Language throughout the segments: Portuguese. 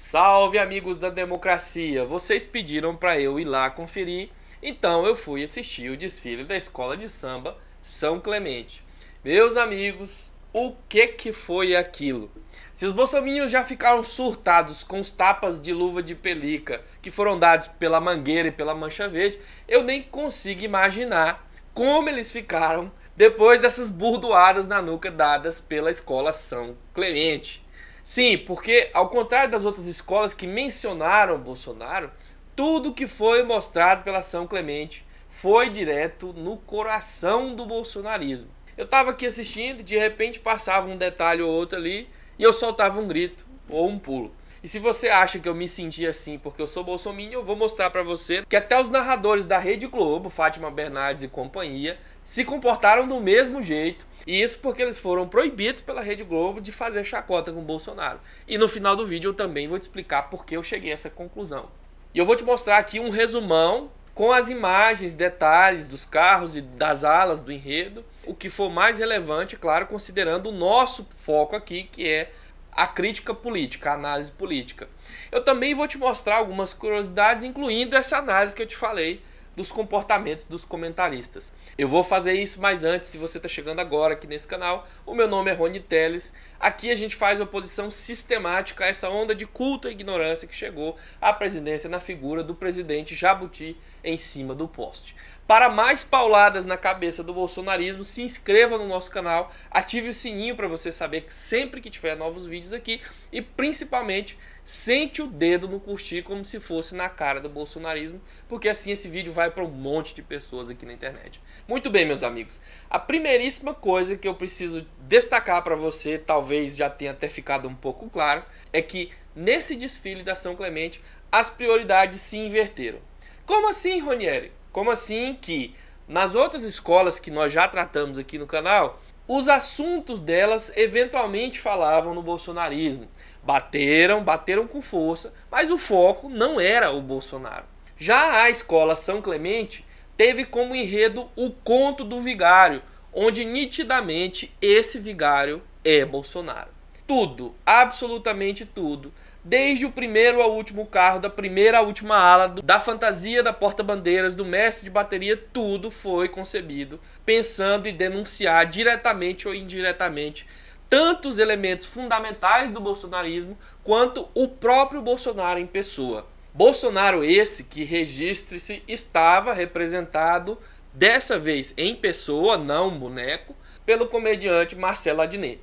Salve amigos da democracia! Vocês pediram para eu ir lá conferir, então eu fui assistir o desfile da escola de samba São Clemente. Meus amigos, o que que foi aquilo? Se os bolsominions já ficaram surtados com os tapas de luva de pelica que foram dados pela Mangueira e pela Mancha Verde, eu nem consigo imaginar como eles ficaram depois dessas burdoadas na nuca dadas pela escola São Clemente. Sim, porque ao contrário das outras escolas que mencionaram Bolsonaro, tudo que foi mostrado pela São Clemente foi direto no coração do bolsonarismo. Eu estava aqui assistindo, de repente passava um detalhe ou outro ali e eu soltava um grito ou um pulo. E se você acha que eu me senti assim porque eu sou bolsominion, eu vou mostrar para você que até os narradores da Rede Globo, Fátima Bernardes e companhia, se comportaram do mesmo jeito e isso porque eles foram proibidos pela Rede Globo de fazer chacota com o Bolsonaro. E no final do vídeo eu também vou te explicar por que eu cheguei a essa conclusão. E eu vou te mostrar aqui um resumão com as imagens, detalhes dos carros e das alas do enredo, o que for mais relevante, é claro, considerando o nosso foco aqui, que é a crítica política, a análise política. Eu também vou te mostrar algumas curiosidades, incluindo essa análise que eu te falei dos comportamentos dos comentaristas. Eu vou fazer isso, mas antes, se você está chegando agora aqui nesse canal, o meu nome é Rony Teles. Aqui a gente faz oposição sistemática a essa onda de culto e ignorância que chegou à presidência na figura do presidente Jabuti em cima do poste. Para mais pauladas na cabeça do bolsonarismo, se inscreva no nosso canal, ative o sininho para você saber que sempre que tiver novos vídeos aqui e principalmente sente o dedo no curtir como se fosse na cara do bolsonarismo, porque assim esse vídeo vai para um monte de pessoas aqui na internet. Muito bem, meus amigos. A primeiríssima coisa que eu preciso destacar para você, talvez já tenha até ficado um pouco claro, é que nesse desfile da São Clemente as prioridades se inverteram. Como assim, Ronieri? Como assim que nas outras escolas que nós já tratamos aqui no canal, os assuntos delas eventualmente falavam no bolsonarismo. Bateram, bateram com força, mas o foco não era o Bolsonaro. Já a escola São Clemente teve como enredo o conto do vigário, onde nitidamente esse vigário é Bolsonaro. Tudo, absolutamente tudo, desde o primeiro ao último carro, da primeira à última ala, da fantasia da porta-bandeiras, do mestre de bateria, tudo foi concebido pensando em denunciar diretamente ou indiretamente tantos elementos fundamentais do bolsonarismo quanto o próprio Bolsonaro em pessoa. Bolsonaro esse que registre-se estava representado dessa vez em pessoa, não boneco, pelo comediante Marcelo Adnet.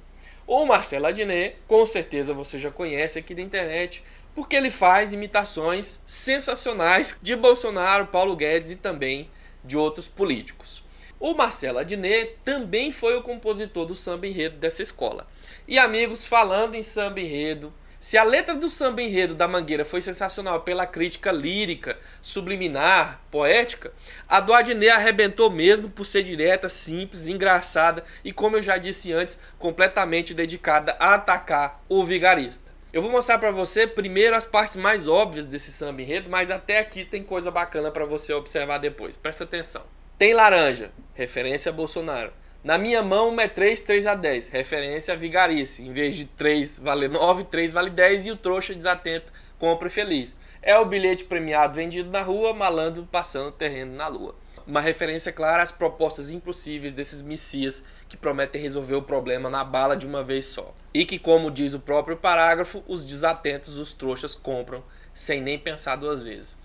O Marcelo Adnet, com certeza você já conhece aqui da internet, porque ele faz imitações sensacionais de Bolsonaro, Paulo Guedes e também de outros políticos. O Marcelo Adnet também foi o compositor do samba enredo dessa escola. E amigos, falando em samba enredo, se a letra do samba enredo da Mangueira foi sensacional pela crítica lírica, subliminar, poética, a do Adnet arrebentou mesmo por ser direta, simples, engraçada e, como eu já disse antes, completamente dedicada a atacar o vigarista. Eu vou mostrar para você primeiro as partes mais óbvias desse samba enredo, mas até aqui tem coisa bacana para você observar depois. Presta atenção. Tem laranja, referência a Bolsonaro. Na minha mão, uma é 3, 3 a 10, referência a vigarice. Em vez de 3 vale 9, 3 vale 10 e o trouxa desatento compra feliz. É o bilhete premiado vendido na rua, malandro passando terreno na lua. Uma referência clara às propostas impossíveis desses messias que prometem resolver o problema na bala de uma vez só. E que, como diz o próprio parágrafo, os desatentos, os trouxas compram sem nem pensar duas vezes.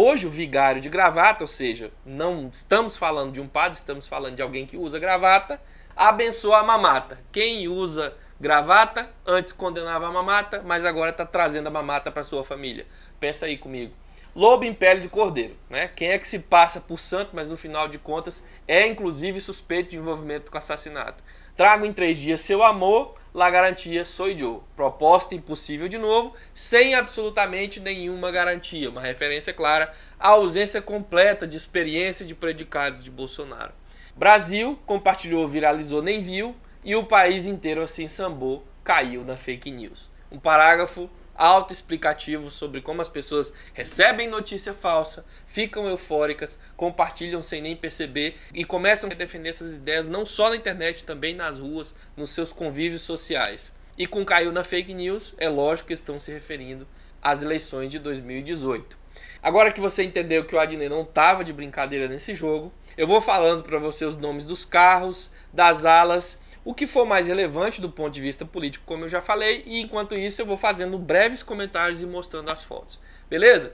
Hoje, o vigário de gravata, ou seja, não estamos falando de um padre, estamos falando de alguém que usa gravata, abençoa a mamata. Quem usa gravata, antes condenava a mamata, mas agora está trazendo a mamata para sua família. Pensa aí comigo. Lobo em pele de cordeiro, né? Quem é que se passa por santo, mas no final de contas é inclusive suspeito de envolvimento com assassinato. Trago em três dias seu amor, La Garantia Soy Yo. Proposta impossível de novo, sem absolutamente nenhuma garantia. Uma referência clara à ausência completa de experiência de predicados de Bolsonaro. Brasil compartilhou, viralizou, nem viu, e o país inteiro assim sambou, caiu na fake news. Um parágrafo autoexplicativo sobre como as pessoas recebem notícia falsa, ficam eufóricas, compartilham sem nem perceber e começam a defender essas ideias não só na internet, também nas ruas, nos seus convívios sociais. E com caiu na fake news, é lógico que estão se referindo às eleições de 2018. Agora que você entendeu que o Adnet não estava de brincadeira nesse jogo, eu vou falando para você os nomes dos carros, das alas o que for mais relevante do ponto de vista político, como eu já falei, e enquanto isso eu vou fazendo breves comentários e mostrando as fotos. Beleza?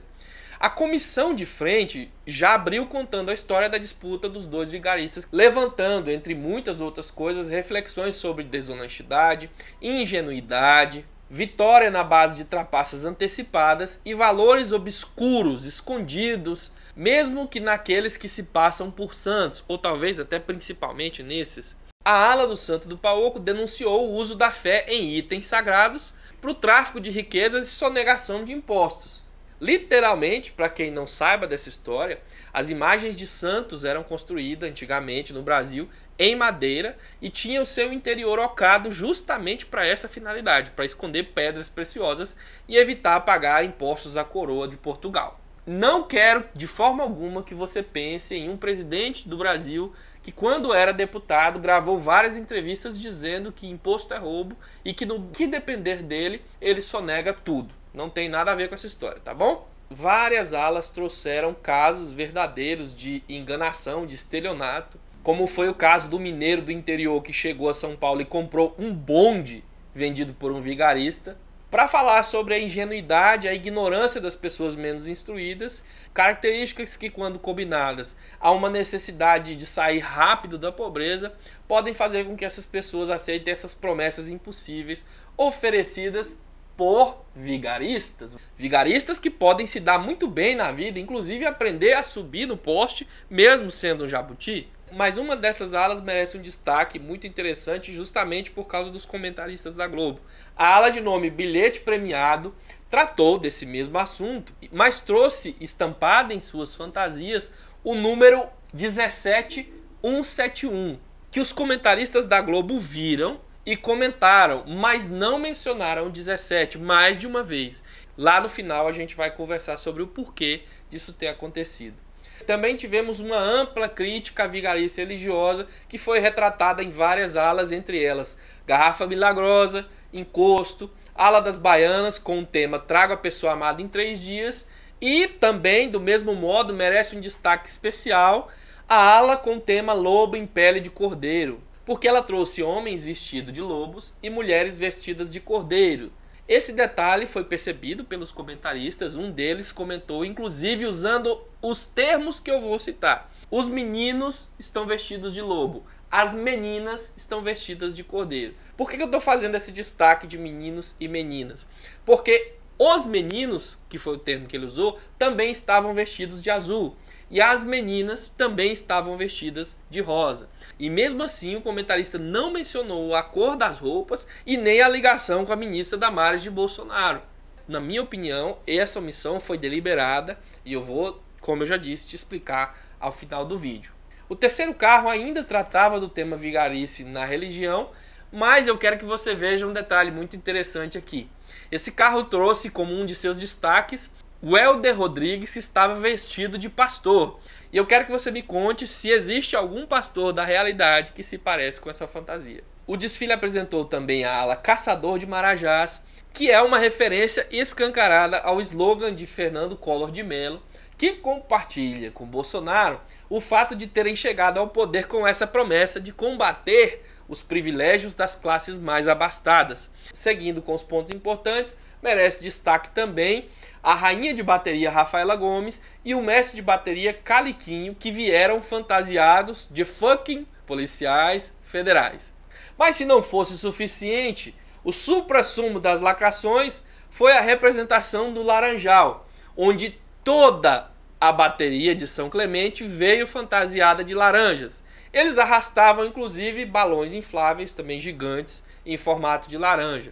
A comissão de frente já abriu contando a história da disputa dos dois vigaristas, levantando, entre muitas outras coisas, reflexões sobre desonestidade, ingenuidade, vitória na base de trapaças antecipadas e valores obscuros, escondidos, mesmo que naqueles que se passam por santos, ou talvez até principalmente nesses a ala do Santo do Paoco denunciou o uso da fé em itens sagrados para o tráfico de riquezas e sonegação de impostos. Literalmente, para quem não saiba dessa história, as imagens de santos eram construídas antigamente no Brasil em madeira e tinham seu interior ocado justamente para essa finalidade, para esconder pedras preciosas e evitar pagar impostos à coroa de Portugal. Não quero de forma alguma que você pense em um presidente do Brasil que quando era deputado gravou várias entrevistas dizendo que imposto é roubo e que no que depender dele, ele só nega tudo. Não tem nada a ver com essa história, tá bom? Várias alas trouxeram casos verdadeiros de enganação, de estelionato, como foi o caso do mineiro do interior que chegou a São Paulo e comprou um bonde vendido por um vigarista para falar sobre a ingenuidade, a ignorância das pessoas menos instruídas, características que, quando combinadas a uma necessidade de sair rápido da pobreza, podem fazer com que essas pessoas aceitem essas promessas impossíveis oferecidas por vigaristas. Vigaristas que podem se dar muito bem na vida, inclusive aprender a subir no poste, mesmo sendo um jabuti mas uma dessas alas merece um destaque muito interessante justamente por causa dos comentaristas da Globo. A ala de nome Bilhete Premiado tratou desse mesmo assunto, mas trouxe estampada em suas fantasias o número 17171, que os comentaristas da Globo viram e comentaram, mas não mencionaram 17 mais de uma vez. Lá no final a gente vai conversar sobre o porquê disso ter acontecido também tivemos uma ampla crítica à vigarice religiosa que foi retratada em várias alas, entre elas Garrafa Milagrosa, Encosto, Ala das Baianas, com o tema Trago a Pessoa Amada em Três Dias, e também, do mesmo modo, merece um destaque especial a ala com o tema Lobo em Pele de Cordeiro, porque ela trouxe homens vestidos de lobos e mulheres vestidas de cordeiro esse detalhe foi percebido pelos comentaristas, um deles comentou, inclusive usando os termos que eu vou citar. Os meninos estão vestidos de lobo, as meninas estão vestidas de cordeiro. Por que, eu estou fazendo esse destaque de meninos e meninas? Porque os meninos, que foi o termo que ele usou, também estavam vestidos de azul e as meninas também estavam vestidas de rosa. E mesmo assim, o comentarista não mencionou a cor das roupas e nem a ligação com a ministra Damares de Bolsonaro. Na minha opinião, essa omissão foi deliberada e eu vou, como eu já disse, te explicar ao final do vídeo. O terceiro carro ainda tratava do tema vigarice na religião, mas eu quero que você veja um detalhe muito interessante aqui. Esse carro trouxe como um de seus destaques o Helder Rodrigues estava vestido de pastor. E eu quero que você me conte se existe algum pastor da realidade que se parece com essa fantasia. O desfile apresentou também a ala Caçador de Marajás, que é uma referência escancarada ao slogan de Fernando Collor de Mello, que compartilha com Bolsonaro o fato de terem chegado ao poder com essa promessa de combater os privilégios das classes mais abastadas. Seguindo com os pontos importantes, merece destaque também a rainha de bateria Rafaela Gomes e o mestre de bateria Caliquinho, que vieram fantasiados de fucking policiais federais. Mas se não fosse suficiente, o supra-sumo das lacrações foi a representação do Laranjal, onde toda a bateria de São Clemente veio fantasiada de laranjas. Eles arrastavam inclusive balões infláveis, também gigantes, em formato de laranja.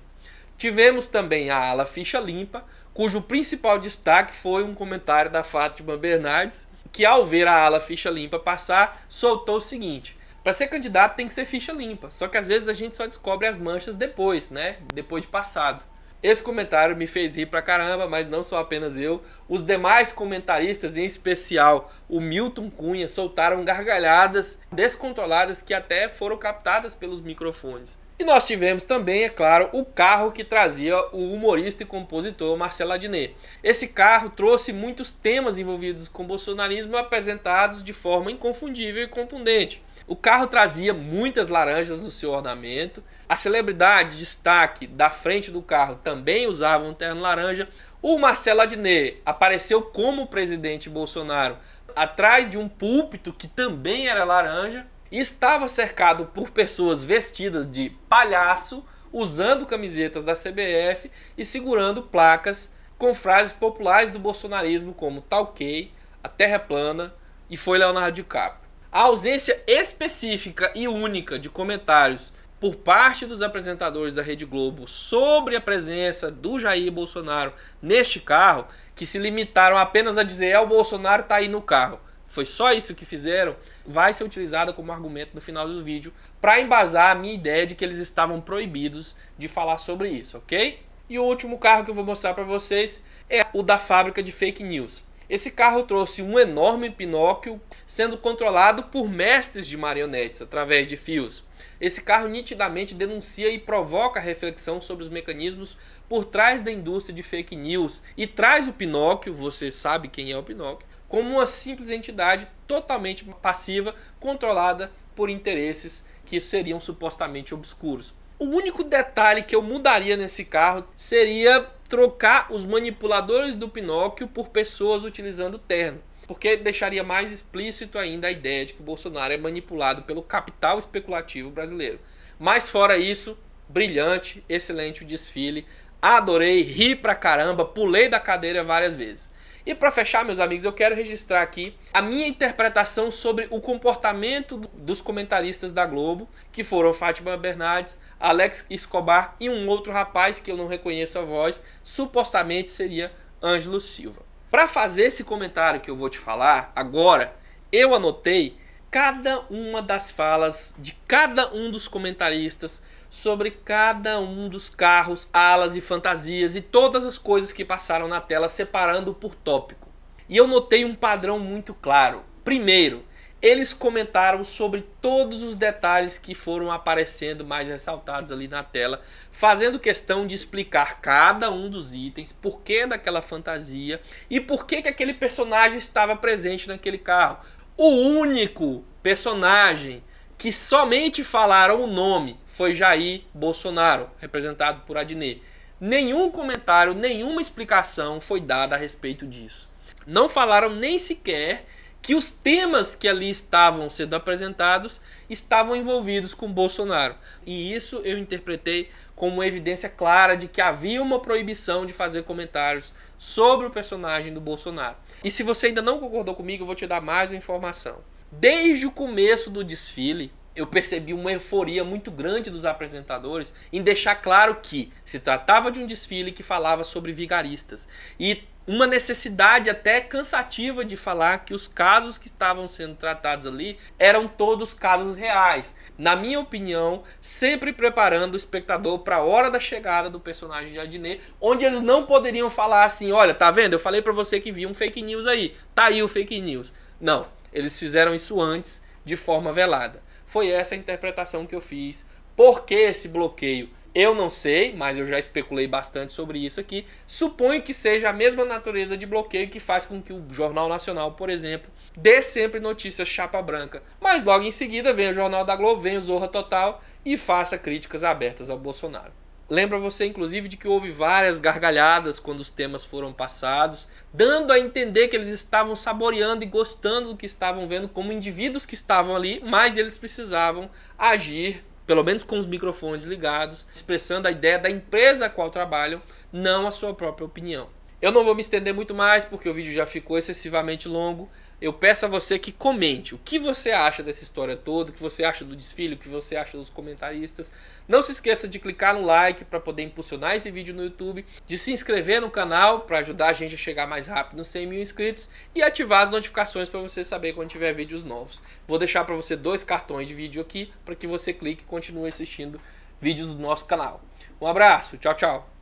Tivemos também a ala ficha limpa, cujo principal destaque foi um comentário da Fátima Bernardes, que ao ver a ala ficha limpa passar, soltou o seguinte: para ser candidato tem que ser ficha limpa, só que às vezes a gente só descobre as manchas depois, né? Depois de passado. Esse comentário me fez rir pra caramba, mas não só apenas eu. Os demais comentaristas, em especial o Milton Cunha, soltaram gargalhadas descontroladas que até foram captadas pelos microfones. E nós tivemos também, é claro, o carro que trazia o humorista e compositor Marcelo Adnet. Esse carro trouxe muitos temas envolvidos com o bolsonarismo apresentados de forma inconfundível e contundente. O carro trazia muitas laranjas no seu ornamento. A celebridade destaque da frente do carro também usava um terno laranja. O Marcelo Adnet apareceu como presidente Bolsonaro atrás de um púlpito que também era laranja e estava cercado por pessoas vestidas de palhaço, usando camisetas da CBF e segurando placas com frases populares do bolsonarismo como Talquei, a Terra é plana e foi Leonardo DiCaprio. A ausência específica e única de comentários por parte dos apresentadores da Rede Globo sobre a presença do Jair Bolsonaro neste carro, que se limitaram apenas a dizer: "É o Bolsonaro tá aí no carro". Foi só isso que fizeram vai ser utilizada como argumento no final do vídeo para embasar a minha ideia de que eles estavam proibidos de falar sobre isso, ok? E o último carro que eu vou mostrar para vocês é o da fábrica de fake news. Esse carro trouxe um enorme Pinóquio sendo controlado por mestres de marionetes através de fios. Esse carro nitidamente denuncia e provoca reflexão sobre os mecanismos por trás da indústria de fake news e traz o Pinóquio, você sabe quem é o Pinóquio, como uma simples entidade totalmente passiva, controlada por interesses que seriam supostamente obscuros. O único detalhe que eu mudaria nesse carro seria trocar os manipuladores do Pinóquio por pessoas utilizando terno. Porque deixaria mais explícito ainda a ideia de que o Bolsonaro é manipulado pelo capital especulativo brasileiro. Mas fora isso, brilhante, excelente o desfile. Adorei, ri pra caramba, pulei da cadeira várias vezes. E para fechar, meus amigos, eu quero registrar aqui a minha interpretação sobre o comportamento dos comentaristas da Globo, que foram Fátima Bernardes, Alex Escobar e um outro rapaz que eu não reconheço a voz, supostamente seria Ângelo Silva. Para fazer esse comentário que eu vou te falar agora, eu anotei cada uma das falas de cada um dos comentaristas sobre cada um dos carros, alas e fantasias e todas as coisas que passaram na tela, separando por tópico. E eu notei um padrão muito claro. Primeiro, eles comentaram sobre todos os detalhes que foram aparecendo mais ressaltados ali na tela, fazendo questão de explicar cada um dos itens, por que daquela fantasia e por que, que aquele personagem estava presente naquele carro. O único personagem que somente falaram o nome foi Jair Bolsonaro, representado por Adnet. Nenhum comentário, nenhuma explicação foi dada a respeito disso. Não falaram nem sequer que os temas que ali estavam sendo apresentados estavam envolvidos com Bolsonaro. E isso eu interpretei como uma evidência clara de que havia uma proibição de fazer comentários sobre o personagem do Bolsonaro. E se você ainda não concordou comigo, eu vou te dar mais uma informação. Desde o começo do desfile, eu percebi uma euforia muito grande dos apresentadores em deixar claro que se tratava de um desfile que falava sobre vigaristas e uma necessidade até cansativa de falar que os casos que estavam sendo tratados ali eram todos casos reais. Na minha opinião, sempre preparando o espectador para a hora da chegada do personagem de Adnet, onde eles não poderiam falar assim: "Olha, tá vendo? Eu falei para você que vi um fake news aí. Tá aí o fake news". Não, eles fizeram isso antes, de forma velada. Foi essa a interpretação que eu fiz. Por que esse bloqueio? Eu não sei, mas eu já especulei bastante sobre isso aqui. Suponho que seja a mesma natureza de bloqueio que faz com que o Jornal Nacional, por exemplo, dê sempre notícias chapa branca. Mas logo em seguida vem o Jornal da Globo, vem o Zorra Total e faça críticas abertas ao Bolsonaro. Lembra você, inclusive, de que houve várias gargalhadas quando os temas foram passados, dando a entender que eles estavam saboreando e gostando do que estavam vendo como indivíduos que estavam ali, mas eles precisavam agir, pelo menos com os microfones ligados, expressando a ideia da empresa a qual trabalham, não a sua própria opinião. Eu não vou me estender muito mais porque o vídeo já ficou excessivamente longo. Eu peço a você que comente o que você acha dessa história toda, o que você acha do desfile, o que você acha dos comentaristas. Não se esqueça de clicar no like para poder impulsionar esse vídeo no YouTube, de se inscrever no canal para ajudar a gente a chegar mais rápido nos 100 mil inscritos e ativar as notificações para você saber quando tiver vídeos novos. Vou deixar para você dois cartões de vídeo aqui para que você clique e continue assistindo vídeos do nosso canal. Um abraço, tchau, tchau.